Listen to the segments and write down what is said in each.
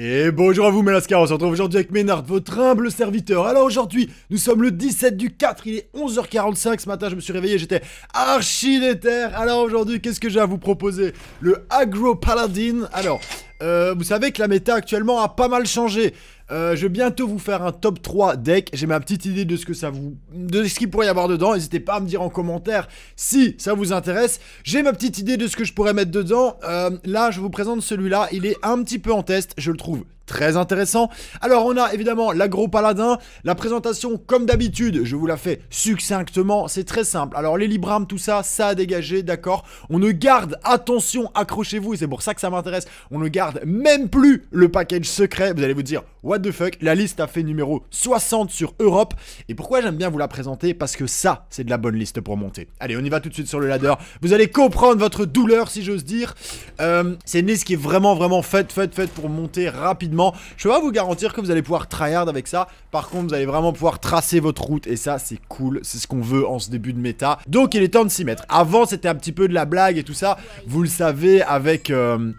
Et bonjour à vous Melascar, on se retrouve aujourd'hui avec Ménard, votre humble serviteur. Alors aujourd'hui, nous sommes le 17 du 4, il est 11h45 ce matin, je me suis réveillé, j'étais archi déter. Alors aujourd'hui, qu'est-ce que j'ai à vous proposer Le Agro Paladin. Alors, euh, vous savez que la méta actuellement a pas mal changé. Euh, je vais bientôt vous faire un top 3 deck. J'ai ma petite idée de ce que ça vous, de ce qu'il pourrait y avoir dedans. N'hésitez pas à me dire en commentaire si ça vous intéresse. J'ai ma petite idée de ce que je pourrais mettre dedans. Euh, là, je vous présente celui-là. Il est un petit peu en test. Je le trouve très intéressant. Alors on a évidemment l'agro paladin, la présentation comme d'habitude, je vous la fais succinctement, c'est très simple. Alors les Libram, tout ça, ça a dégagé, d'accord On ne garde, attention, accrochez-vous, c'est pour ça que ça m'intéresse, on ne garde même plus le package secret, vous allez vous dire, what the fuck, la liste a fait numéro 60 sur Europe, et pourquoi j'aime bien vous la présenter Parce que ça, c'est de la bonne liste pour monter. Allez, on y va tout de suite sur le ladder, vous allez comprendre votre douleur si j'ose dire. Euh, c'est une liste qui est vraiment, vraiment faite, faite, faite pour monter rapidement je peux pas vous garantir que vous allez pouvoir tryhard avec ça. Par contre, vous allez vraiment pouvoir tracer votre route. Et ça, c'est cool. C'est ce qu'on veut en ce début de méta. Donc, il est temps de s'y mettre. Avant, c'était un petit peu de la blague et tout ça. Vous le savez, avec... Euh,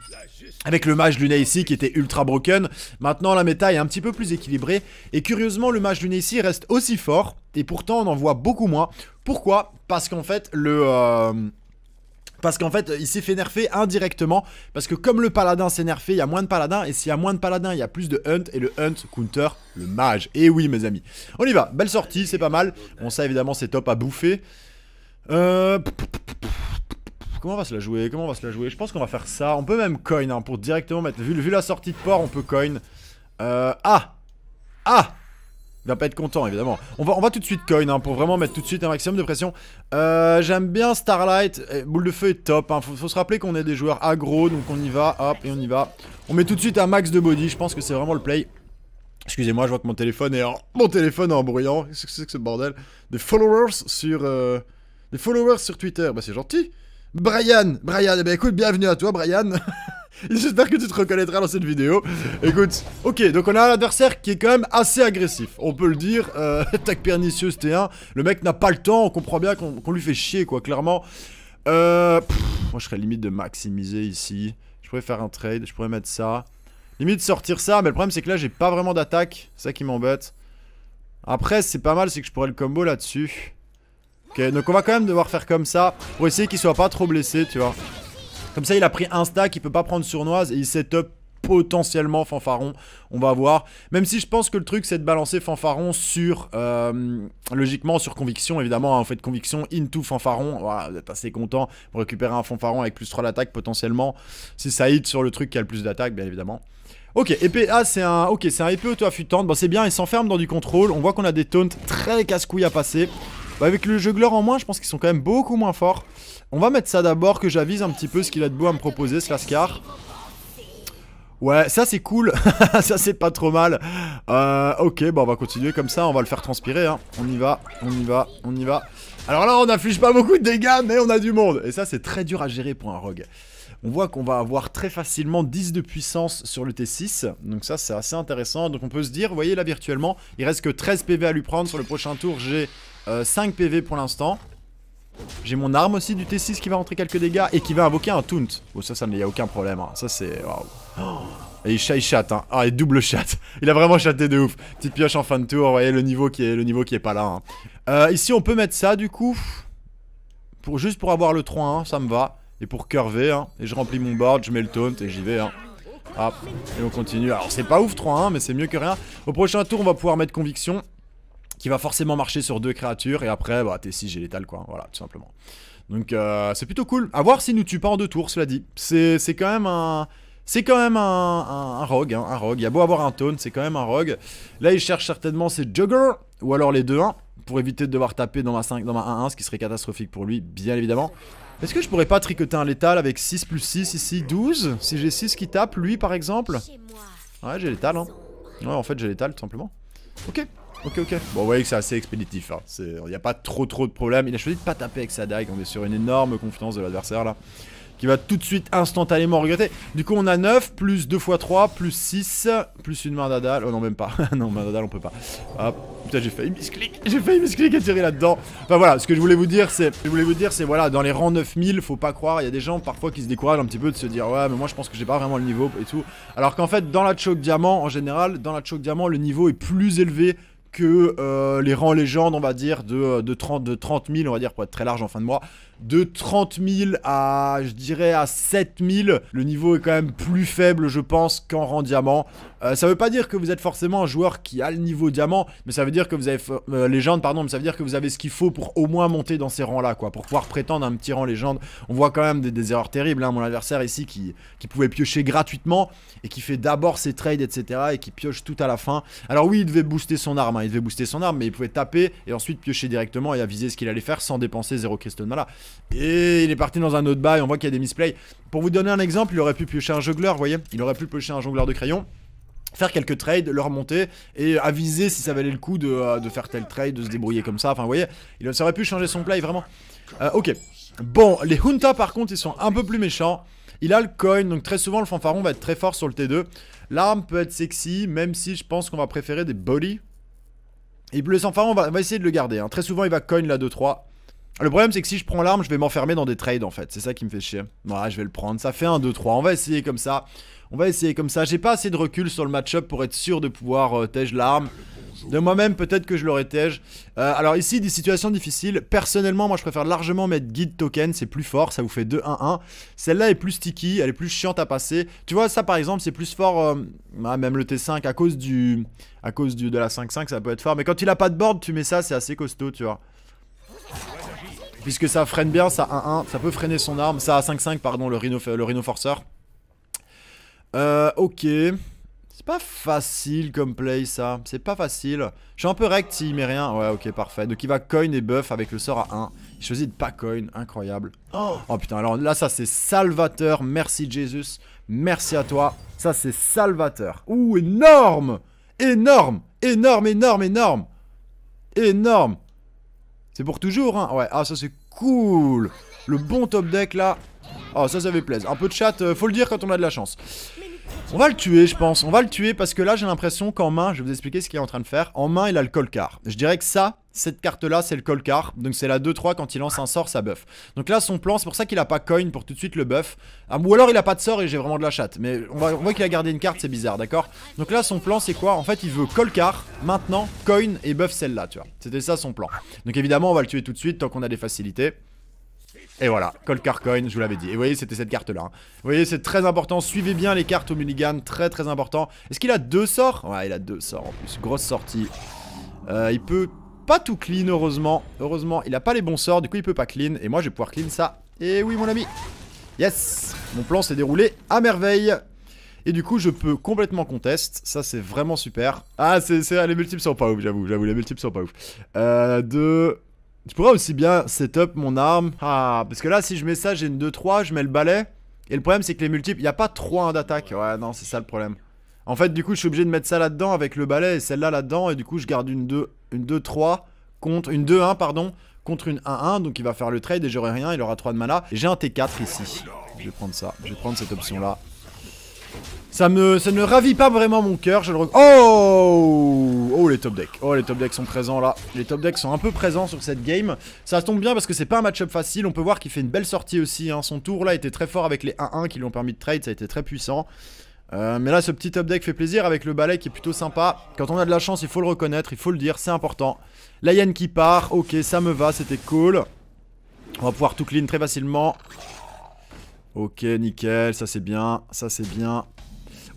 avec le mage Luna ici qui était ultra broken. Maintenant, la méta est un petit peu plus équilibrée. Et curieusement, le mage Luna ici reste aussi fort. Et pourtant, on en voit beaucoup moins. Pourquoi Parce qu'en fait, le... Euh, parce qu'en fait, il s'est fait nerfer indirectement. Parce que comme le paladin s'est nerfé, il y a moins de paladins. Et s'il y a moins de paladins, il y a plus de hunt. Et le hunt counter le mage. Et oui, mes amis. On y va. Belle sortie, c'est pas mal. Bon, ça, évidemment, c'est top à bouffer. Euh, Comment on va se la jouer Comment on va se la jouer Je pense qu'on va faire ça. On peut même coin hein, pour directement mettre... Vu, la sortie de port, on peut coin. Euh, ah Ah il va pas être content, évidemment. On va, va tout de suite coin, hein, pour vraiment mettre tout de suite un maximum de pression. Euh, j'aime bien Starlight. Eh, boule de feu est top. Hein. Faut, se rappeler qu'on est des joueurs agro donc on y va. Hop, et on y va. On met tout de suite un max de body. Je pense que c'est vraiment le play. Excusez-moi, je vois que mon téléphone est en... Mon téléphone en bruyant. Qu'est-ce que c'est que ce bordel Des followers sur... Euh, des followers sur Twitter. Bah, c'est gentil. Brian Brian, eh ben écoute, bienvenue à toi, Brian J'espère que tu te reconnaîtras dans cette vidéo. Écoute, ok, donc on a un adversaire qui est quand même assez agressif, on peut le dire. Euh, Attaque pernicieuse T1, le mec n'a pas le temps, on comprend bien qu'on lui fait chier, quoi, clairement. Euh, moi, je serais limite de maximiser ici. Je pourrais faire un trade, je pourrais mettre ça. Limite sortir ça, mais le problème c'est que là, j'ai pas vraiment d'attaque. C'est ça qui m'embête. Après, c'est pas mal, c'est que je pourrais le combo là-dessus. Ok, donc on va quand même devoir faire comme ça pour essayer qu'il soit pas trop blessé, tu vois. Comme ça, il a pris un stack, il peut pas prendre sournoise et il setup potentiellement Fanfaron, on va voir. Même si je pense que le truc c'est de balancer Fanfaron sur, euh, logiquement sur Conviction évidemment, en hein. fait Conviction into Fanfaron, voilà, vous êtes assez content pour récupérer un Fanfaron avec plus 3 d'attaque potentiellement, si ça hit sur le truc qui a le plus d'attaque bien évidemment. Ok, épée ah, c'est un, ok c'est un épée auto-affûtante, bon c'est bien, il s'enferme dans du contrôle, on voit qu'on a des taunts très casse-couilles à passer, bah avec le jeu en moins, je pense qu'ils sont quand même beaucoup moins forts. On va mettre ça d'abord, que j'avise un petit peu ce qu'il a de beau à me proposer, Slaskar. Ouais, ça c'est cool, ça c'est pas trop mal. Euh, ok, bah on va continuer comme ça, on va le faire transpirer. Hein. On y va, on y va, on y va. Alors là, on n'afflige pas beaucoup de dégâts, mais on a du monde. Et ça, c'est très dur à gérer pour un rogue on voit qu'on va avoir très facilement 10 de puissance sur le T6. Donc ça, c'est assez intéressant. Donc on peut se dire, vous voyez là virtuellement, il reste que 13 PV à lui prendre. Sur le prochain tour, j'ai 5 euh, PV pour l'instant. J'ai mon arme aussi du T6 qui va rentrer quelques dégâts et qui va invoquer un Taunt. Bon, oh, ça, ça, il n'y a aucun problème. Hein. Ça, c'est... Et il, chat, chatte, hein. Ah, il double chatte. Il a vraiment chaté de ouf. Petite pioche en fin de tour, vous voyez le niveau qui est, le niveau qui est pas là. Hein. Euh, ici, on peut mettre ça, du coup. Pour, juste pour avoir le 3-1, ça me va et pour curver. Hein. Et je remplis mon board, je mets le taunt et j'y vais. Hein. Hop, ah, et on continue. Alors c'est pas ouf 3-1, hein, mais c'est mieux que rien. Au prochain tour, on va pouvoir mettre conviction, qui va forcément marcher sur deux créatures. Et après, bah, t'es si j'ai létal, quoi. Voilà, tout simplement. Donc euh, c'est plutôt cool. À voir s'il nous tue pas en deux tours, cela dit. C'est quand même un... C'est quand même un, rogue, hein, un rogue. Il y a beau avoir un taunt, c'est quand même un rogue. Là, il cherche certainement ses juggers, ou alors les deux 1 hein pour éviter de devoir taper dans ma 5, dans ma 1-1, ce qui serait catastrophique pour lui, bien évidemment. Est-ce que je pourrais pas tricoter un létal avec 6 plus 6 ici 12 Si j'ai 6 qui tape, lui par exemple Ouais, j'ai létal, hein. Ouais, en fait, j'ai létal, tout simplement. Ok, ok, ok. Bon, vous voyez que c'est assez expéditif, hein. Il n'y a pas trop trop de problèmes. Il a choisi de pas taper avec sa dague, on est sur une énorme confiance de l'adversaire, là qui va tout de suite instantanément regretter. Du coup, on a 9, plus 2 x 3, plus 6, plus une main d'Adal. Oh non, même pas. non, main d'Adal, on peut pas. Hop. Putain, j'ai failli misclick. J'ai failli misclick à tirer là-dedans. Enfin voilà, ce que je voulais vous dire, c'est. Je voulais vous dire, c'est voilà, dans les rangs 9000, faut pas croire. Il y a des gens parfois qui se découragent un petit peu de se dire, ouais, mais moi je pense que j'ai pas vraiment le niveau et tout. Alors qu'en fait, dans la Choke diamant, en général, dans la Choke diamant, le niveau est plus élevé que euh, les rangs légendes, on va dire, de, euh, de, 30, de 30 000, on va dire, pour être très large en fin de mois de 30 000 à, je dirais, à 7 000. Le niveau est quand même plus faible, je pense, qu'en rang diamant. Euh, ça veut pas dire que vous êtes forcément un joueur qui a le niveau diamant, mais ça veut dire que vous avez euh, légende, pardon, mais ça veut dire que vous avez ce qu'il faut pour au moins monter dans ces rangs-là, quoi, pour pouvoir prétendre un petit rang légende. On voit quand même des, erreurs terribles. Hein. mon adversaire ici qui, qui pouvait piocher gratuitement et qui fait d'abord ses trades, etc., et qui pioche tout à la fin. Alors oui, il devait booster son arme, hein. il devait booster son arme, mais il pouvait taper et ensuite piocher directement et aviser ce qu'il allait faire sans dépenser 0 Crystal là et il est parti dans un autre bail, on voit qu'il y a des misplays. Pour vous donner un exemple, il aurait pu piocher un jongleur, vous voyez Il aurait pu piocher un jongleur de crayon faire quelques trades, le remonter et aviser si ça valait le coup de, euh, faire tel trade, de se débrouiller comme ça. Enfin, vous voyez, il aurait pu changer son play vraiment. Euh, ok. Bon, les Hunta par contre, ils sont un peu plus méchants. Il a le coin, donc très souvent le fanfaron va être très fort sur le T2. L'arme peut être sexy, même si je pense qu'on va préférer des body. Et le fanfaron, on va, essayer de le garder. Hein. Très souvent, il va coin la 2-3. Le problème, c'est que si je prends l'arme, je vais m'enfermer dans des trades, en fait. C'est ça qui me fait chier. Ouais, je vais le prendre. Ça fait 1, 2, 3. On va essayer comme ça. On va essayer comme ça. J'ai pas assez de recul sur le match-up pour être sûr de pouvoir euh, tège l'arme. De moi-même, peut-être que je l'aurais tège. Euh, alors ici, des situations difficiles. Personnellement, moi, je préfère largement mettre guide token. C'est plus fort, ça vous fait 2-1-1. Celle-là est plus sticky, elle est plus chiante à passer. Tu vois, ça, par exemple, c'est plus fort... Euh, ah, même le T5, à cause du... À cause du, de la 5-5, ça peut être fort. Mais quand il a pas de board, tu mets ça, c'est assez costaud, tu vois. Puisque ça freine bien, ça 1-1, ça peut freiner son arme. Ça a 5-5, pardon, le Rhino, le Rhino euh, ok. C'est pas facile comme play, ça. C'est pas facile. Je suis un peu rect s'il met rien. Ouais, ok, parfait. Donc il va coin et buff avec le sort à 1. Il choisit de pas coin. Incroyable. Oh, putain, alors là, ça c'est salvateur. Merci, Jésus. Merci à toi. Ça c'est salvateur. Ouh, énorme Énorme Énorme, énorme, énorme Énorme c'est pour toujours, hein Ouais, ah ça c'est cool Le bon top deck là. Oh ça, ça fait plaisir. Un peu de chat, euh, faut le dire quand on a de la chance. On va le tuer, je pense. On va le tuer parce que là, j'ai l'impression qu'en main, je vais vous expliquer ce qu'il est en train de faire. En main, il a le colcar. Je dirais que ça, cette carte-là, c'est le colcar. Donc c'est la 2-3, quand il lance un sort, ça buff. Donc là, son plan, c'est pour ça qu'il a pas coin pour tout de suite le buff. Ah, ou alors il a pas de sort et j'ai vraiment de la chatte. Mais on, on voit qu'il a gardé une carte, c'est bizarre, d'accord Donc là, son plan, c'est quoi En fait, il veut colcar, maintenant, coin et buff celle-là, tu vois. C'était ça son plan. Donc évidemment, on va le tuer tout de suite tant qu'on a des facilités. Et voilà, Coin, je vous l'avais dit. Et vous voyez, c'était cette carte-là. Vous voyez, c'est très important. Suivez bien les cartes au Mulligan, très très important. Est-ce qu'il a deux sorts Ouais, il a deux sorts en plus. Grosse sortie. Euh, il peut pas tout clean, heureusement. Heureusement, il a pas les bons sorts, du coup il peut pas clean. Et moi, je vais pouvoir clean ça. Et oui, mon ami. Yes Mon plan s'est déroulé à merveille. Et du coup, je peux complètement contest. Ça, c'est vraiment super. Ah, c'est les multiples sont pas ouf, j'avoue. J'avoue, les multiples sont pas ouf. Euh, deux... Je pourrais aussi bien setup mon arme. Ah, parce que là, si je mets ça, j'ai une 2-3, je mets le balai. Et le problème, c'est que les multiples, il n'y a pas 3-1 d'attaque. Ouais, non, c'est ça le problème. En fait, du coup, je suis obligé de mettre ça là-dedans avec le balai et celle-là là-dedans. Et du coup, je garde une 2-3 une contre... Une 2-1, pardon, contre une 1-1. Donc, il va faire le trade et j'aurai rien. Il aura 3 de mana. J'ai un T4 ici. Je vais prendre ça. Je vais prendre cette option-là. Ça me, ça ne ravit pas vraiment mon cœur, je le oh, oh les top decks, oh les top decks sont présents là. Les top decks sont un peu présents sur cette game. Ça tombe bien parce que c'est pas un match-up facile, on peut voir qu'il fait une belle sortie aussi. Hein. Son tour là était très fort avec les 1-1 qui lui ont permis de trade, ça a été très puissant. Euh, mais là ce petit top deck fait plaisir avec le balai qui est plutôt sympa Quand on a de la chance il faut le reconnaître, il faut le dire, c'est important La Yen qui part, ok ça me va, c'était cool On va pouvoir tout clean très facilement Ok nickel, ça c'est bien, ça c'est bien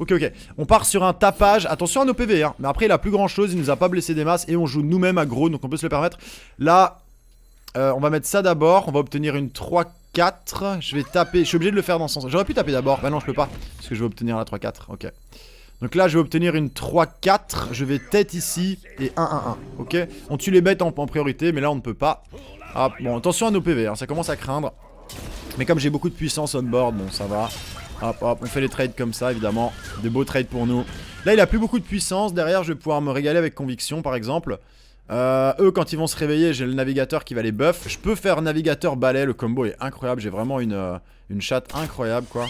Ok, ok. On part sur un tapage. Attention à nos PV, hein. Mais après, il a plus grand chose. Il nous a pas blessé des masses. Et on joue nous-mêmes à gros, donc on peut se le permettre. Là, euh, on va mettre ça d'abord. On va obtenir une 3-4. Je vais taper. Je suis obligé de le faire dans ce sens. J'aurais pu taper d'abord. Bah non, je peux pas. Parce que je vais obtenir la 3-4. Ok. Donc là, je vais obtenir une 3-4. Je vais tête ici et 1-1-1. Ok On tue les bêtes en, en, priorité, mais là, on ne peut pas. Ah, bon, attention à nos PV. Hein. Ça commence à craindre. Mais comme j'ai beaucoup de puissance on board, bon, ça va. Hop, hop, on fait les trades comme ça, évidemment. Des beaux trades pour nous. Là, il a plus beaucoup de puissance. Derrière, je vais pouvoir me régaler avec conviction, par exemple. Euh, eux, quand ils vont se réveiller, j'ai le navigateur qui va les buff. Je peux faire navigateur balai. Le combo est incroyable. J'ai vraiment une, euh, une chatte incroyable, quoi.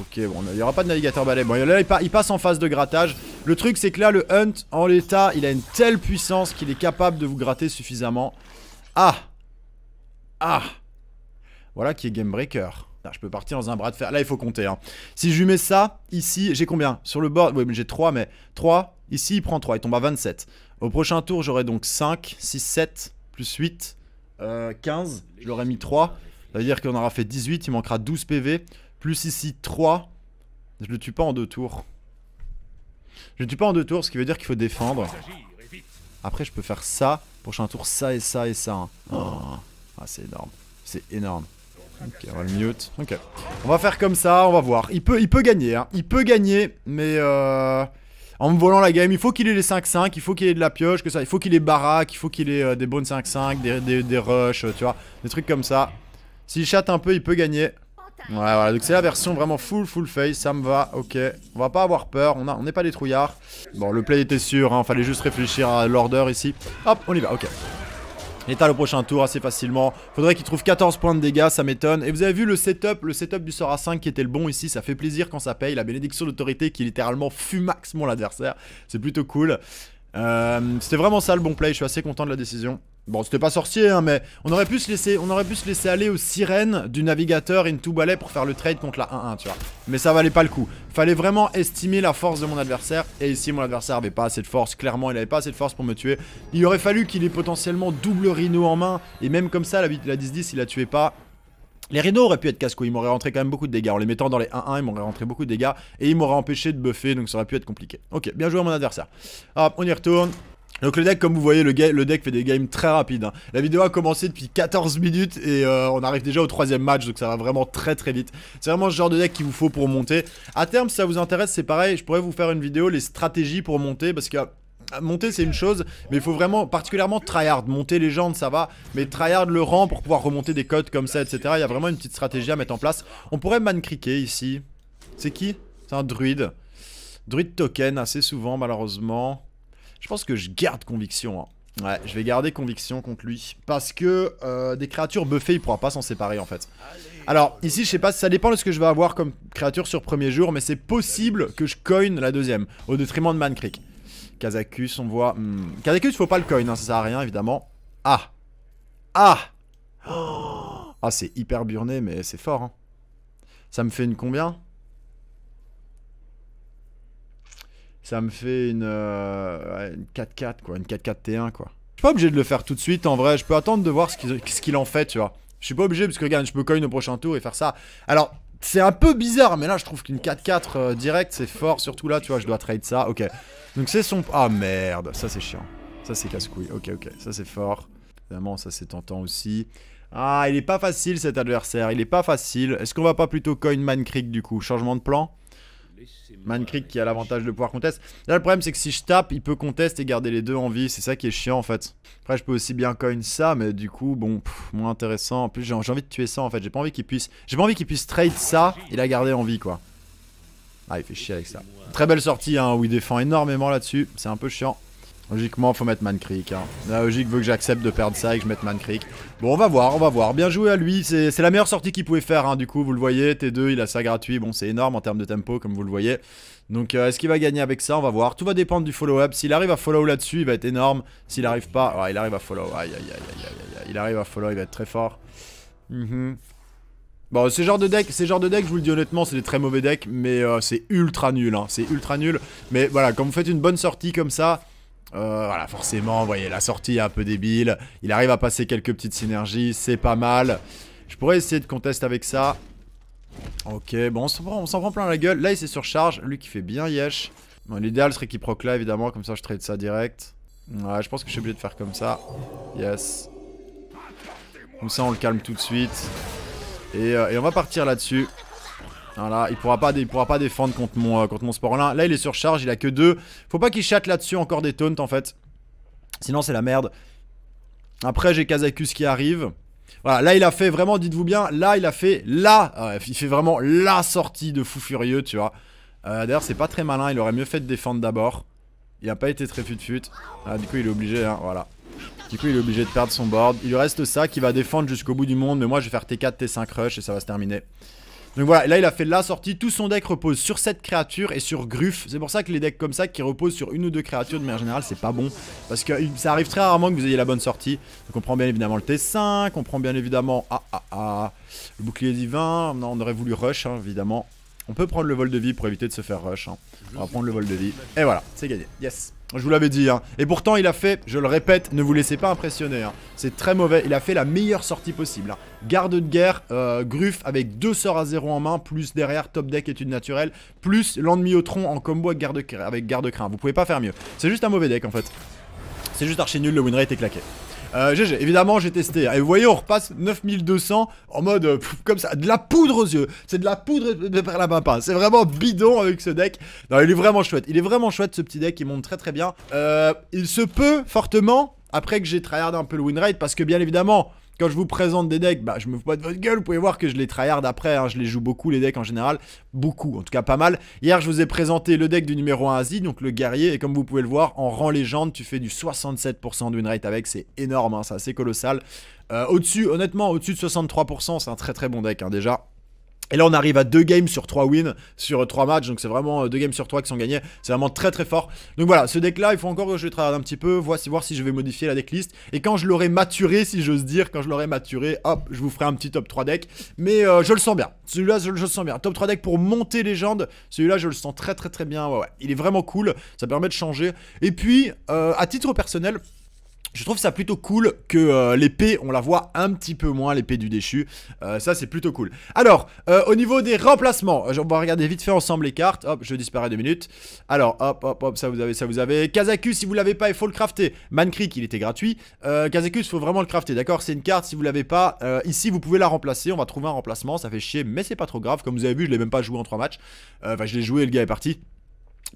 Ok, bon, il n'y aura pas de navigateur balai. Bon, là, il, il passe en phase de grattage. Le truc, c'est que là, le hunt, en l'état, il a une telle puissance qu'il est capable de vous gratter suffisamment. Ah Ah Voilà qui est Game Breaker je peux partir dans un bras de fer. Là, il faut compter. Hein. Si je lui mets ça, ici, j'ai combien Sur le bord, oui, mais j'ai 3, mais 3, ici, il prend 3, il tombe à 27. Au prochain tour, j'aurai donc 5, 6, 7, plus 8, 15. Euh, je l'aurais mis 3. Ça veut dire qu'on aura fait 18, il manquera 12 PV. Plus ici, 3. Je le tue pas en deux tours. Je le tue pas en deux tours, ce qui veut dire qu'il faut défendre. Après, je peux faire ça. Prochain tour, ça et ça et ça. Hein. Oh, ah, c'est énorme. C'est énorme. Ok, on va le mute. Ok. On va faire comme ça, on va voir. Il peut, il peut gagner, hein. Il peut gagner, mais euh, en me volant la game, il faut qu'il ait les 5-5, il faut qu'il ait de la pioche, que ça. Il faut qu'il ait baraque, il faut qu'il ait euh, des bonnes 5-5, des, des, des rushs, tu vois. Des trucs comme ça. S'il chatte un peu, il peut gagner. Ouais, voilà, donc c'est la version vraiment full, full face, ça me va, ok. On va pas avoir peur, on a, on n'est pas des trouillards. Bon, le play était sûr, hein, fallait juste réfléchir à l'ordre ici. Hop, on y va, ok l'état le prochain tour assez facilement. Faudrait qu'il trouve 14 points de dégâts, ça m'étonne. Et vous avez vu le setup, le setup du sort 5 qui était le bon ici, ça fait plaisir quand ça paye. La bénédiction d'autorité qui littéralement fut max mon adversaire. C'est plutôt cool. Euh, c'était vraiment ça le bon play, je suis assez content de la décision. Bon, c'était pas sorcier, hein, mais on aurait, pu se laisser, on aurait pu se laisser aller aux sirènes du navigateur into ballet pour faire le trade contre la 1-1, tu vois. Mais ça valait pas le coup. Fallait vraiment estimer la force de mon adversaire. Et ici, mon adversaire avait pas assez de force. Clairement, il avait pas assez de force pour me tuer. Il aurait fallu qu'il ait potentiellement double rhino en main. Et même comme ça, la 10-10, il la tuait pas. Les rhinos auraient pu être casse-couilles, ils m'auraient rentré quand même beaucoup de dégâts. En les mettant dans les 1-1, ils m'auraient rentré beaucoup de dégâts et ils m'auraient empêché de buffer, donc ça aurait pu être compliqué. Ok, bien joué à mon adversaire. Hop, on y retourne. Donc le deck, comme vous voyez, le, deck fait des games très rapides. Hein. La vidéo a commencé depuis 14 minutes et euh, on arrive déjà au troisième match, donc ça va vraiment très très vite. C'est vraiment ce genre de deck qu'il vous faut pour monter. À terme, si ça vous intéresse, c'est pareil, je pourrais vous faire une vidéo, les stratégies pour monter, parce que euh, monter c'est une chose, mais il faut vraiment particulièrement tryhard, monter les légende ça va, mais tryhard le rang pour pouvoir remonter des codes comme ça, etc. Il y a vraiment une petite stratégie à mettre en place. On pourrait mancriquer ici. C'est qui C'est un druide. Druide token assez souvent malheureusement. Je pense que je garde conviction. Hein. Ouais, je vais garder conviction contre lui. Parce que euh, des créatures buffées, il pourra pas s'en séparer en fait. Alors, ici, je sais pas, ça dépend de ce que je vais avoir comme créature sur premier jour, mais c'est possible que je coin la deuxième, au détriment de Man Kazakus, on voit... il hmm. Kazakus, faut pas le coin, hein, ça sert à rien, évidemment. Ah Ah Ah, c'est hyper burné, mais c'est fort. Hein. Ça me fait une combien ça me fait une, 4-4, euh, quoi, une 4-4 T1, quoi. Je suis pas obligé de le faire tout de suite, en vrai, je peux attendre de voir ce qu'il en fait, tu vois. Je suis pas obligé, parce que regarde, je peux coin au prochain tour et faire ça. Alors, c'est un peu bizarre, mais là, je trouve qu'une 4-4 euh, direct, c'est fort, surtout là, tu vois, je dois trade ça, ok. Donc c'est son... Ah, merde, ça c'est chiant. Ça c'est casse-couille, ok, ok, ça c'est fort. Évidemment, ça c'est tentant aussi. Ah, il est pas facile cet adversaire, il est pas facile. Est-ce qu'on va pas plutôt coin Man Creek du coup Changement de plan Minecraft qui a l'avantage de pouvoir contester. Là, le problème, c'est que si je tape, il peut contester et garder les deux en vie. C'est ça qui est chiant, en fait. Après, je peux aussi bien coin ça, mais du coup, bon, moins intéressant. En plus, j'ai envie de tuer ça, en fait. J'ai pas envie qu'il puisse... J'ai pas envie qu'il puisse trade ça il a gardé en vie, quoi. Ah, il fait chier avec ça. Très belle sortie, hein, où il défend énormément là-dessus. C'est un peu chiant. Logiquement, faut mettre Man hein. La logique veut que j'accepte de perdre ça et que je mette Man Bon, on va voir, on va voir. Bien joué à lui. C'est la meilleure sortie qu'il pouvait faire. Hein. Du coup, vous le voyez, T2, il a ça gratuit. Bon, c'est énorme en termes de tempo, comme vous le voyez. Donc, euh, est-ce qu'il va gagner avec ça On va voir. Tout va dépendre du follow-up. S'il arrive à follow là-dessus, il va être énorme. S'il arrive pas... Ouais, il arrive à follow. Aïe, aïe, aïe, aïe, aïe, Il arrive à follow, il va être très fort. Mm-hmm. Bon, ce genre de deck, ces genres de je vous le dis honnêtement, c'est des très mauvais decks, mais euh, c'est ultra nul, hein. c'est ultra nul. Mais voilà, quand vous faites une bonne sortie comme ça, euh, voilà, forcément, vous voyez, la sortie est un peu débile. Il arrive à passer quelques petites synergies, c'est pas mal. Je pourrais essayer de contester avec ça. Ok, bon, on s'en prend, plein la gueule. Là, il s'est surcharge. Lui qui fait bien yesh. l'idéal serait qu'il proc là, évidemment, comme ça je trade ça direct. Ouais, je pense que je suis obligé de faire comme ça. Yes. Comme ça, on le calme tout de suite. Et, euh, et on va partir là-dessus. Voilà, il pourra pas, pourra pas défendre contre mon, euh, contre mon sport là. Là, il est surcharge, il a que deux. Faut pas qu'il chatte là-dessus encore des taunts en fait. Sinon, c'est la merde. Après, j'ai Kazakus qui arrive. Voilà, là il a fait vraiment, dites-vous bien, là il a fait la, euh, il fait vraiment la sortie de fou furieux, tu vois. Euh, d'ailleurs c'est pas très malin, il aurait mieux fait de défendre d'abord. Il a pas été très fut fut. Ah, du coup il est obligé, hein, voilà. Du coup il est obligé de perdre son board. Il lui reste ça qui va défendre jusqu'au bout du monde, mais moi je vais faire T4, T5 rush et ça va se terminer. Donc voilà, là il a fait la sortie, tout son deck repose sur cette créature et sur Gruff. C'est pour ça que les decks comme ça qui reposent sur une ou deux créatures de manière générale, c'est pas bon. Parce que ça arrive très rarement que vous ayez la bonne sortie. Donc on prend bien évidemment le T5, on prend bien évidemment... Ah ah Le bouclier divin, on aurait voulu rush hein, évidemment. On peut prendre le vol de vie pour éviter de se faire rush. Hein. On va prendre le vol de vie. Et voilà, c'est gagné. Yes je vous l'avais dit, hein. Et pourtant, il a fait, je le répète, ne vous laissez pas impressionner. Hein. C'est très mauvais. Il a fait la meilleure sortie possible. Hein. Garde de guerre, euh, Gruff avec deux sorts à zéro en main, plus derrière top deck étude naturelle, plus l'ennemi au tronc en combo avec garde, avec crin. Vous pouvez pas faire mieux. C'est juste un mauvais deck en fait. C'est juste archi nul, le winrate est claqué. GG, euh, évidemment, j'ai testé. Et vous voyez, on repasse 9200 en mode euh, comme ça, de la poudre aux yeux. C'est de la poudre de par la papa. C'est vraiment bidon avec ce deck. Non, il est vraiment chouette. Il est vraiment chouette ce petit deck. Il monte très très bien. Euh, il se peut fortement après que j'ai tryhard un peu le winrate parce que bien évidemment quand je vous présente des decks, bah, je me fous pas de votre gueule. Vous pouvez voir que je les tryhard après. Hein. je les joue beaucoup, les decks en général. Beaucoup, en tout cas pas mal. Hier, je vous ai présenté le deck du numéro 1 Asie, donc le guerrier. Et comme vous pouvez le voir, en rang légende, tu fais du 67% de rate avec. C'est énorme, hein. c'est colossal. Euh, au-dessus, honnêtement, au-dessus de 63%, c'est un très très bon deck hein, déjà. Et là, on arrive à 2 games sur 3 wins, sur 3 matchs. Donc, c'est vraiment 2 euh, games sur 3 qui sont gagnés. C'est vraiment très très fort. Donc voilà, ce deck là, il faut encore que je le travaille un petit peu. Voici voir si je vais modifier la decklist. Et quand je l'aurai maturé, si j'ose dire, quand je l'aurai maturé, hop, je vous ferai un petit top 3 deck. Mais euh, je le sens bien. Celui-là, je, le sens bien. Top 3 deck pour monter légende. Celui-là, je le sens très très très bien. Il est vraiment cool. Ça permet de changer. Et puis, euh, à titre personnel, je trouve ça plutôt cool que euh, l'épée, on la voit un petit peu moins, l'épée du déchu. Euh, ça, c'est plutôt cool. Alors, euh, au niveau des remplacements, on va regarder vite fait ensemble les cartes. Hop, je disparais deux minutes. Alors, hop, hop, hop, ça vous avez, ça vous avez. Kazakus, si vous l'avez pas, il faut le crafter. Mancric, il était gratuit. Kazakus, il faut vraiment le crafter, d'accord C'est une carte, si vous l'avez pas, ici, vous pouvez la remplacer. On va trouver un remplacement, ça fait chier, mais c'est pas trop grave. Comme vous avez vu, je l'ai même pas joué en trois matchs. Enfin, je l'ai joué et le gars est parti.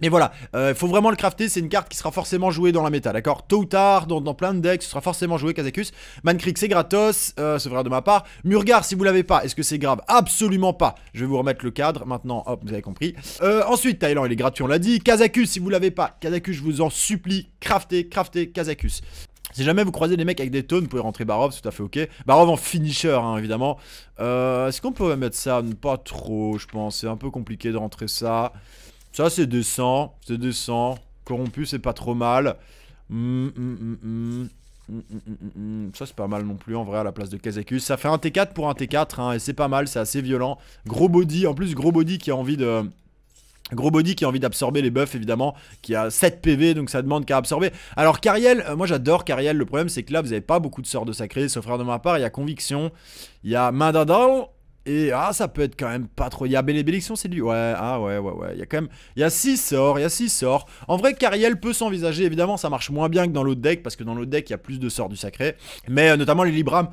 Mais voilà, il euh, faut vraiment le crafter, c'est une carte qui sera forcément jouée dans la méta, d'accord Tôt ou tard, dans, plein de decks, ce sera forcément joué Kazakus. Mancrick c'est gratos, euh, c'est vrai de ma part. Murgar, si vous l'avez pas, est-ce que c'est grave Absolument pas Je vais vous remettre le cadre, maintenant, hop, vous avez compris. Euh, ensuite, Thailand, il est gratuit, on l'a dit. Kazakus, si vous l'avez pas, Kazakus, je vous en supplie, crafter, craftez Kazakus. Si jamais vous croisez des mecs avec des tonnes, vous pouvez rentrer Barov, c'est tout à fait ok. Barov en finisher, hein, évidemment. Euh, est-ce qu'on peut mettre ça Pas trop, je pense, c'est un peu compliqué de rentrer ça. Ça, c'est 200, C'est 200, Corrompu, c'est pas trop mal. Mm, mm, mm, ça, c'est pas mal non plus en vrai à la place de Kazakus. Ça fait un T4 pour un T4, hein, et c'est pas mal, c'est assez violent. Gros body, en plus, gros body qui a envie de. Gros body qui a envie d'absorber les buffs évidemment, qui a 7 PV donc ça demande qu'à absorber. Alors Kariel, euh, moi j'adore Kariel, le problème c'est que là vous n'avez pas beaucoup de sorts de sacré, sauf frère de ma part, il y a Conviction, il y a Main et ah, ça peut être quand même pas trop. Il y a Bénédiction, c'est lui. Ouais, ah ouais, ouais, ouais. Il y a quand même. Il y a 6 sorts, il y a 6 sorts. En vrai, Cariel peut s'envisager. Évidemment, ça marche moins bien que dans l'autre deck, parce que dans l'autre deck, il y a plus de sorts du sacré. Mais euh, notamment les Libram.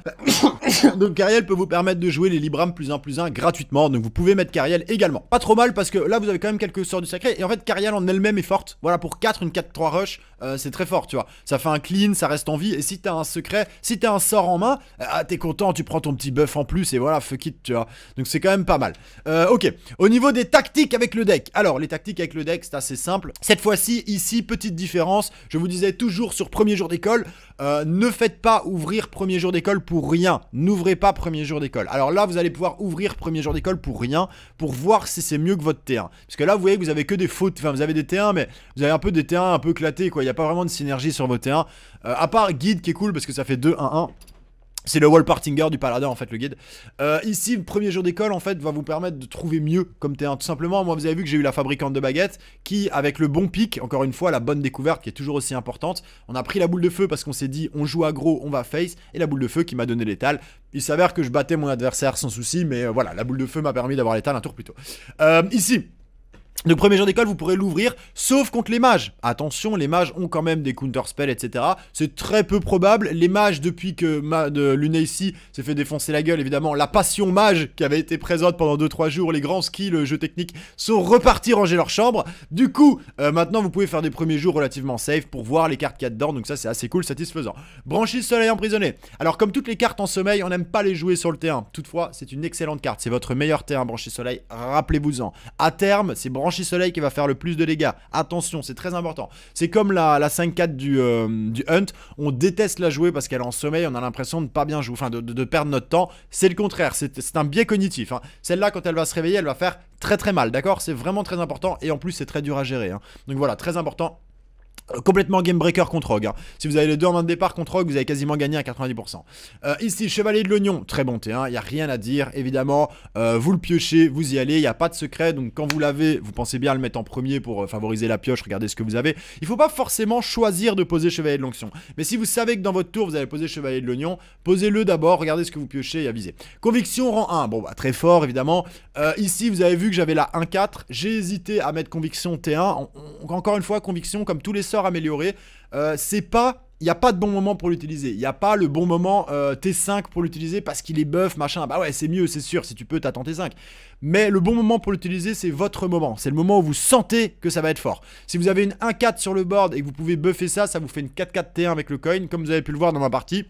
donc Cariel peut vous permettre de jouer les Libram plus 1 plus 1 gratuitement. Donc vous pouvez mettre Cariel également. Pas trop mal, parce que là, vous avez quand même quelques sorts du sacré. Et en fait, Cariel en elle-même est forte. Voilà, pour 4, une 4-3 rush. Euh, c'est très fort, tu vois. Ça fait un clean, ça reste en vie. Et si t'as un secret, si t'as un sort en main, euh, ah, t'es content, tu prends ton petit buff en plus et voilà, fuck it, tu vois. Donc c'est quand même pas mal. Euh, ok, au niveau des tactiques avec le deck. Alors, les tactiques avec le deck, c'est assez simple. Cette fois-ci, ici, petite différence. Je vous disais toujours sur premier jour d'école, euh, ne faites pas ouvrir premier jour d'école pour rien. N'ouvrez pas premier jour d'école. Alors là, vous allez pouvoir ouvrir premier jour d'école pour rien, pour voir si c'est mieux que votre T1. Parce que là, vous voyez que vous avez que des fautes. Enfin, vous avez des T1, mais vous avez un peu des T1 un peu clatés quoi. Il n'y a pas vraiment de synergie sur vos T1. Euh, à part guide qui est cool parce que ça fait 2-1-1. C'est le partinger du Paladin, en fait, le guide. Euh, ici, le premier jour d'école, en fait, va vous permettre de trouver mieux comme terrain. Tout simplement, moi, vous avez vu que j'ai eu la fabricante de baguettes qui, avec le bon pic, encore une fois, la bonne découverte qui est toujours aussi importante, on a pris la boule de feu parce qu'on s'est dit, on joue aggro, on va face, et la boule de feu qui m'a donné l'étal. Il s'avère que je battais mon adversaire sans souci, mais euh, voilà, la boule de feu m'a permis d'avoir l'étal un tour plus tôt. Euh, ici, le premier jour d'école, vous pourrez l'ouvrir, sauf contre les mages. Attention, les mages ont quand même des counter counterspells, etc. C'est très peu probable. Les mages, depuis que ma de Lunacy s'est fait défoncer la gueule, évidemment, la passion mage qui avait été présente pendant 2-3 jours, les grands skis, le jeu technique, sont repartis ranger leur chambre. Du coup, euh, maintenant, vous pouvez faire des premiers jours relativement safe pour voir les cartes qu'il y a dedans. Donc ça, c'est assez cool, satisfaisant. Branchis soleil emprisonné. Alors, comme toutes les cartes en sommeil, on n'aime pas les jouer sur le terrain. Toutefois, c'est une excellente carte. C'est votre meilleur terrain, brancher soleil. Rappelez-vous-en. À terme, c'est bon Ranchi Soleil qui va faire le plus de dégâts. Attention, c'est très important. C'est comme la, 5-4 euh, du, Hunt. On déteste la jouer parce qu'elle est en sommeil. On a l'impression de ne pas bien jouer, enfin de, perdre notre temps. C'est le contraire. C'est un biais cognitif. Hein. Celle-là, quand elle va se réveiller, elle va faire très très mal. D'accord C'est vraiment très important. Et en plus, c'est très dur à gérer. Hein. Donc voilà, très important Complètement game breaker contre Rogue. Hein. Si vous avez les deux en main de départ contre Rogue, vous avez quasiment gagné à 90%. Euh, ici, Chevalier de l'Oignon, très bon T1, hein, il n'y a rien à dire, évidemment. Euh, vous le piochez, vous y allez, il n'y a pas de secret. Donc quand vous l'avez, vous pensez bien le mettre en premier pour euh, favoriser la pioche, regardez ce que vous avez. Il ne faut pas forcément choisir de poser Chevalier de l'Onction. Mais si vous savez que dans votre tour, vous allez poser Chevalier de l'Oignon, posez-le d'abord, regardez ce que vous piochez et avisez. Conviction rang 1, bon bah très fort évidemment. ici, vous avez vu que j'avais la 1-4, j'ai hésité à mettre Conviction T1. encore une fois, Conviction, comme tous les sorts, améliorer, euh, c'est pas il n'y a pas de bon moment pour l'utiliser. Il n'y a pas le bon moment euh, T5 pour l'utiliser parce qu'il est buff, machin. Bah ouais, c'est mieux, c'est sûr, si tu peux, t'attends T5. Mais le bon moment pour l'utiliser, c'est votre moment. C'est le moment où vous sentez que ça va être fort. Si vous avez une 1-4 sur le board et que vous pouvez buffer ça, ça vous fait une 4-4 T1 avec le coin, comme vous avez pu le voir dans ma partie.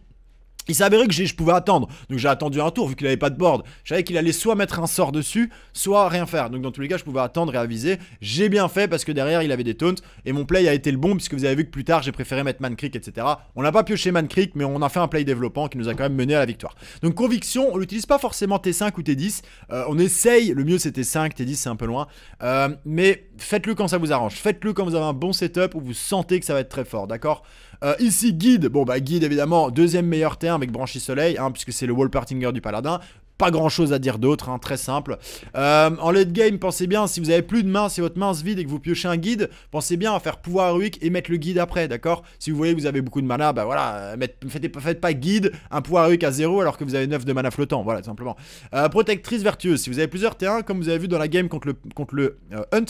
Il s'est que je pouvais attendre, donc j'ai attendu un tour vu qu'il avait pas de board. Je savais qu'il allait soit mettre un sort dessus, soit rien faire. Donc dans tous les cas, je pouvais attendre et aviser. J'ai bien fait parce que derrière il avait des taunts et mon play a été le bon puisque vous avez vu que plus tard j'ai préféré mettre Man Creek, etc. On n'a pas pioché Man Creek, mais on a fait un play développant qui nous a quand même mené à la victoire. Donc conviction, on n'utilise pas forcément T5 ou T10. Euh, on essaye, le mieux c'est T5, T10 c'est un peu loin, euh, mais faites-le quand ça vous arrange. Faites-le quand vous avez un bon setup ou vous sentez que ça va être très fort, d'accord euh, ici, guide, bon bah guide évidemment, deuxième meilleur terme avec Branchy Soleil, hein, puisque c'est le wall du paladin. Pas grand chose à dire d'autre, hein, très simple. Euh, en late game, pensez bien, si vous avez plus de main, si votre main se vide et que vous piochez un guide, pensez bien à faire pouvoir ruik et mettre le guide après, d'accord Si vous voyez que vous avez beaucoup de mana, bah voilà, euh, faites, pas guide, un pouvoir ruik à 0 alors que vous avez 9 de mana flottant, voilà, tout simplement. protectrice vertueuse, si vous avez plusieurs t comme vous avez vu dans la game contre le, contre le Hunt,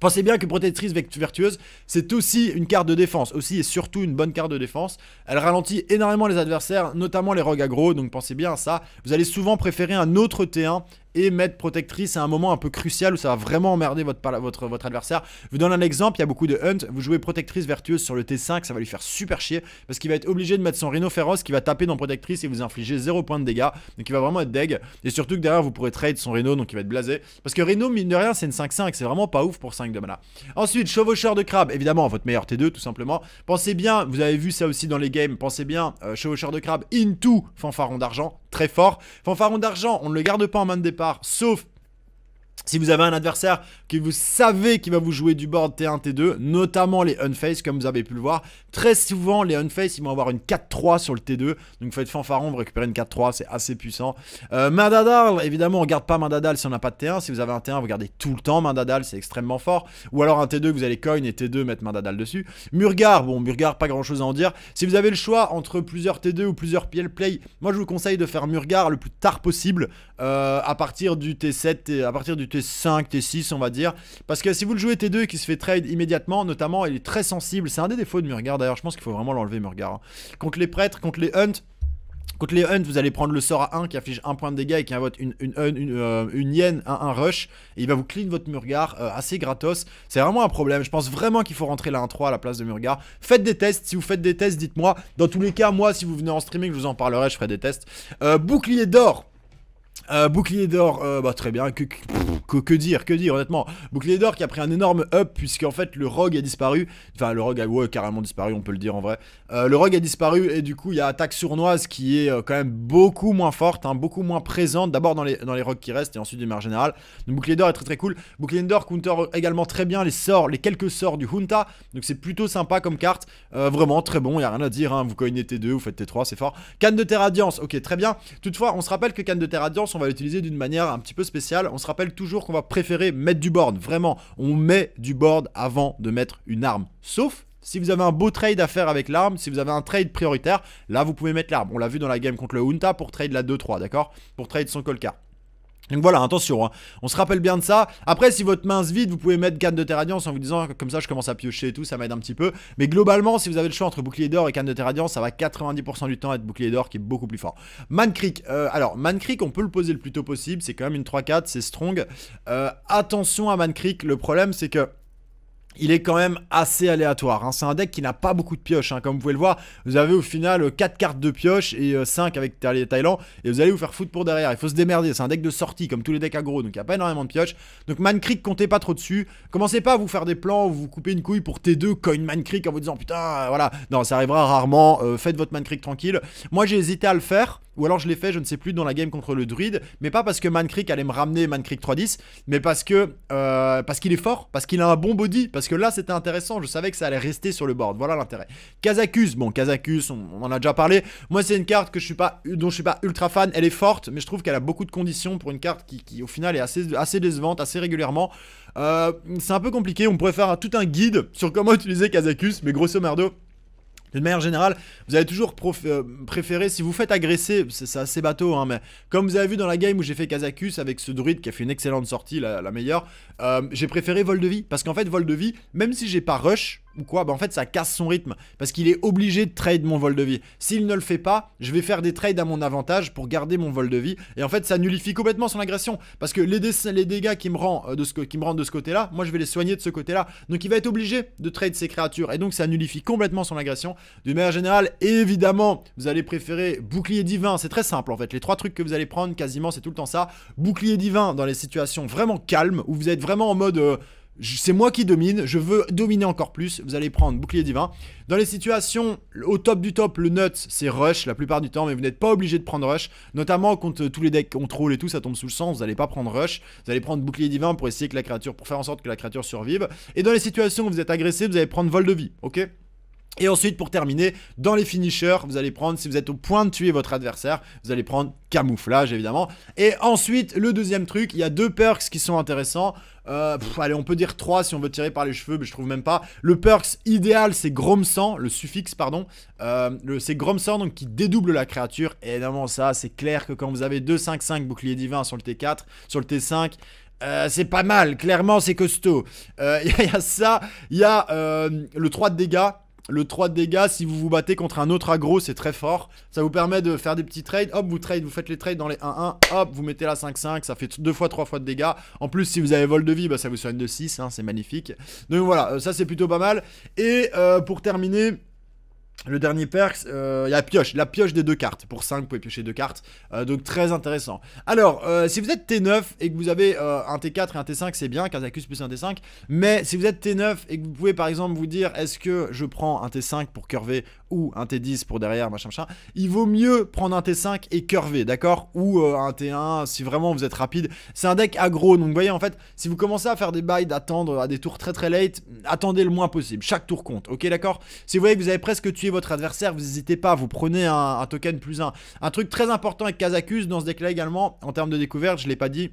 Pensez bien que Protectrice Vertueuse, c'est aussi une carte de défense, aussi et surtout une bonne carte de défense. Elle ralentit énormément les adversaires, notamment les rogues aggro, donc pensez bien à ça. Vous allez souvent préférer un autre T1 et mettre protectrice à un moment un peu crucial où ça va vraiment emmerder votre, votre, votre adversaire. Je vous donne un exemple, il y a beaucoup de hunt, vous jouez protectrice vertueuse sur le T5, ça va lui faire super chier parce qu'il va être obligé de mettre son rhino féroce qui va taper dans protectrice et vous infliger 0 points de dégâts, donc il va vraiment être deg et surtout que derrière vous pourrez trade son rhino donc il va être blasé parce que rhino mine de rien c'est une 5-5, c'est vraiment pas ouf pour 5 de mana. Ensuite, chevaucheur de crabe, évidemment votre meilleur T2 tout simplement. Pensez bien, vous avez vu ça aussi dans les games, pensez bien euh, chevaucheur de crabe into fanfaron d'argent très fort. Fanfaron d'argent, on ne le garde pas en main de départ, sauf si vous avez un adversaire que vous savez qui va vous jouer du board T1, T2, notamment les Unface, comme vous avez pu le voir, très souvent les Unface, ils vont avoir une 4-3 sur le T2. Donc faites fanfaron, vous récupérez une 4-3, c'est assez puissant. Euh, évidemment, on garde pas Mandadal si on n'a pas de T1. Si vous avez un T1, vous gardez tout le temps Mandadal, c'est extrêmement fort. Ou alors un T2 vous allez coin et T2 mettre Mandadal dessus. Murgar, bon, Murgar, pas grand chose à en dire. Si vous avez le choix entre plusieurs T2 ou plusieurs PL play, moi je vous conseille de faire Murgar le plus tard possible euh, à partir du T7, à partir du T5, T6, on va dire. Parce que si vous le jouez T2 et qu'il se fait trade immédiatement, notamment, il est très sensible. C'est un des défauts de Murgar d'ailleurs. Je pense qu'il faut vraiment l'enlever, Murgar. Hein. Contre les prêtres, contre les hunts. Contre les Hunt, vous allez prendre le sort à 1 qui affiche 1 point de dégâts et qui invoque une, une, une, euh, une, une un rush. Et il va vous clean votre Murgar euh, assez gratos. C'est vraiment un problème. Je pense vraiment qu'il faut rentrer la 1-3 à la place de Murgar. Faites des tests. Si vous faites des tests, dites-moi. Dans tous les cas, moi, si vous venez en streaming, je vous en parlerai. Je ferai des tests. Euh, bouclier d'or. Euh, bouclier d'or, euh, bah très bien, que, dire, que dire honnêtement. Bouclier d'or qui a pris un énorme up puisque en fait le rogue a disparu. Enfin le rogue a carrément disparu, on peut le dire en vrai. Euh, le rogue a disparu et du coup il y a attaque sournoise qui est quand même beaucoup moins forte, hein, beaucoup moins présente. D'abord dans les, dans les rogues qui restent et ensuite de manière générale. Donc bouclier d'or est très très cool. Bouclier d'or counter également très bien les sorts, les quelques sorts du Hunta Donc c'est plutôt sympa comme carte. vraiment très bon, il a rien à dire. Hein. Vous coignez T2, vous faites T3, c'est fort. Canne de Terradiance, ok très bien. Toutefois on se rappelle que Canne de Terradiance on va l'utiliser d'une manière un petit peu spéciale. On se rappelle toujours qu'on va préférer mettre du board. Vraiment, on met du board avant de mettre une arme. Sauf si vous avez un beau trade à faire avec l'arme, si vous avez un trade prioritaire, là vous pouvez mettre l'arme. On l'a vu dans la game contre le Hunta pour trade la 2-3, d'accord Pour trade son Kolka donc voilà, attention, hein. on se rappelle bien de ça. Après, si votre main se vide, vous pouvez mettre canne de Terradiance en vous disant comme ça je commence à piocher et tout, ça m'aide un petit peu. Mais globalement, si vous avez le choix entre bouclier d'or et canne de Terradiance, ça va 90% du temps être bouclier d'or qui est beaucoup plus fort. Mancreek, euh, alors Mancreek, on peut le poser le plus tôt possible, c'est quand même une 3-4, c'est strong. Euh, attention à Mancreek, le problème c'est que il est quand même assez aléatoire. Hein. C'est un deck qui n'a pas beaucoup de pioches. Hein. Comme vous pouvez le voir, vous avez au final 4 euh, cartes de pioche et 5 euh, avec Thaïlande. Et vous allez vous faire foutre pour derrière. Il faut se démerder. C'est un deck de sortie, comme tous les decks aggro. Donc il n'y a pas énormément de pioches. Donc Mancrick, comptez pas trop dessus. Commencez pas à vous faire des plans où vous coupez une couille pour T2, coin Mancrick en vous disant putain, voilà. Non, ça arrivera rarement. Euh, faites votre Mancric tranquille. Moi j'ai hésité à le faire ou alors je l'ai fait, je ne sais plus, dans la game contre le druide, mais pas parce que Mancric allait me ramener Mancric 3-10, mais parce que euh, parce qu'il est fort, parce qu'il a un bon body, parce que là c'était intéressant, je savais que ça allait rester sur le board, voilà l'intérêt. Kazakus, bon Kazakus, on, en a déjà parlé, moi c'est une carte que je suis pas, dont je suis pas ultra fan, elle est forte, mais je trouve qu'elle a beaucoup de conditions pour une carte qui, au final est assez, assez décevante, assez régulièrement. Euh, c'est un peu compliqué, on pourrait faire tout un guide sur comment utiliser Kazakus, mais grosso merdo... D'une manière générale, vous avez toujours euh, préféré, si vous faites agresser, c'est assez bateau, hein, mais comme vous avez vu dans la game où j'ai fait Kazakus avec ce druide qui a fait une excellente sortie, la, meilleure, euh, j'ai préféré Vol de Vie. Parce qu'en fait, Vol de Vie, même si j'ai pas Rush, ou quoi, bah en fait ça casse son rythme parce qu'il est obligé de trade mon vol de vie. S'il ne le fait pas, je vais faire des trades à mon avantage pour garder mon vol de vie et en fait ça nullifie complètement son agression parce que les, les dégâts qui me, rend, euh, de ce qui me rendent de ce côté-là, moi je vais les soigner de ce côté-là. Donc il va être obligé de trade ses créatures et donc ça nullifie complètement son agression. D'une manière générale, évidemment, vous allez préférer bouclier divin, c'est très simple en fait. Les trois trucs que vous allez prendre quasiment, c'est tout le temps ça. Bouclier divin dans les situations vraiment calmes où vous êtes vraiment en mode euh, c'est moi qui domine, je veux dominer encore plus, vous allez prendre bouclier divin. Dans les situations au top du top, le nut c'est rush la plupart du temps, mais vous n'êtes pas obligé de prendre rush, notamment contre euh, tous les decks contrôle et tout, ça tombe sous le sang, vous n'allez pas prendre rush, vous allez prendre bouclier divin pour essayer que la créature, pour faire en sorte que la créature survive. Et dans les situations où vous êtes agressé, vous allez prendre vol de vie, ok et ensuite, pour terminer, dans les finishers, vous allez prendre, si vous êtes au point de tuer votre adversaire, vous allez prendre camouflage, évidemment. Et ensuite, le deuxième truc, il y a deux perks qui sont intéressants. Euh, allez, on peut dire trois si on veut tirer par les cheveux, mais je trouve même pas. Le perks idéal, c'est Gromsan, le suffixe, pardon. Euh, c'est Gromsan, donc qui dédouble la créature. Et évidemment, ça, c'est clair que quand vous avez 2-5-5 bouclier divin sur le T4, sur le T5, euh, c'est pas mal, clairement c'est costaud. Il y, y, a ça, il y a le 3 de dégâts, le 3 de dégâts, si vous vous battez contre un autre aggro, c'est très fort. Ça vous permet de faire des petits trades. Hop, vous trade, vous faites les trades dans les 1-1. Hop, vous mettez la 5-5. Ça fait 2 fois, 3 fois de dégâts. En plus, si vous avez vol de vie, bah, ça vous soigne de 6. Hein, c'est magnifique. Donc voilà, euh, ça c'est plutôt pas mal. Et euh, pour terminer... Le dernier perk, il euh, y a pioche, la pioche des deux cartes. Pour 5, vous pouvez piocher deux cartes. Euh, donc très intéressant. Alors, euh, si vous êtes T9 et que vous avez un T4 et un T5, c'est bien, Kazakus plus un T5. Mais si vous êtes T9 et que vous pouvez par exemple vous dire, est-ce que je prends un T5 pour curver ou un T10 pour derrière, machin, machin, il vaut mieux prendre un T5 et curver, d'accord Ou euh, un T1 si vraiment vous êtes rapide. C'est un deck aggro, donc vous voyez, en fait, si vous commencez à faire des bails d'attendre à des tours très très late, attendez le moins possible. Chaque tour compte, ok, d'accord Si vous voyez que vous avez presque tué votre adversaire, vous n'hésitez pas, vous prenez un, token plus Un. un truc très important avec Kazakus dans ce deck-là également, en termes de découverte, je ne l'ai pas dit.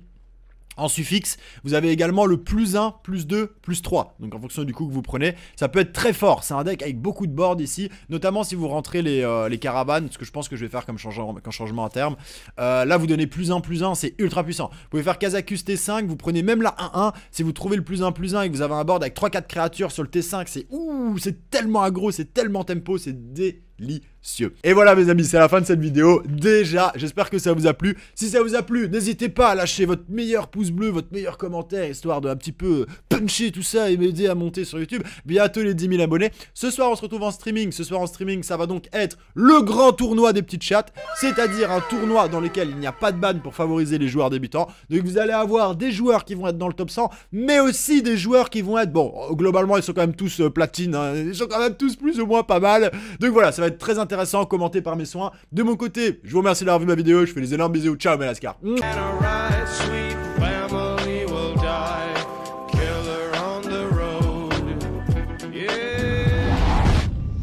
En suffixe, vous avez également le plus 1, plus 2, plus 3. Donc en fonction du coup que vous prenez, ça peut être très fort. C'est un deck avec beaucoup de boards ici, notamment si vous rentrez les, euh, caravanes, ce que je pense que je vais faire comme changement, comme changement à terme. Euh, là, vous donnez plus 1, plus 1, c'est ultra puissant. Vous pouvez faire Kazakus T5, vous prenez même la 1-1. Si vous trouvez le plus 1, plus 1 et que vous avez un board avec 3-4 créatures sur le T5, c'est ouh, c'est tellement agro c'est tellement tempo, c'est déli. Et voilà mes amis, c'est la fin de cette vidéo. Déjà, j'espère que ça vous a plu. Si ça vous a plu, n'hésitez pas à lâcher votre meilleur pouce bleu, votre meilleur commentaire, histoire de un petit peu euh, puncher tout ça et m'aider à monter sur YouTube. Bientôt les 10 000 abonnés. Ce soir, on se retrouve en streaming. Ce soir en streaming, ça va donc être le grand tournoi des petites chats. c'est-à-dire un tournoi dans lequel il n'y a pas de ban pour favoriser les joueurs débutants. Donc vous allez avoir des joueurs qui vont être dans le top 100, mais aussi des joueurs qui vont être, bon, globalement, ils sont quand même tous euh, platine, hein. ils sont quand même tous plus ou moins pas mal. Donc voilà, ça va être très intéressant commenté par mes soins. De mon côté, je vous remercie d'avoir vu ma vidéo, je fais des énormes bisous, ciao mes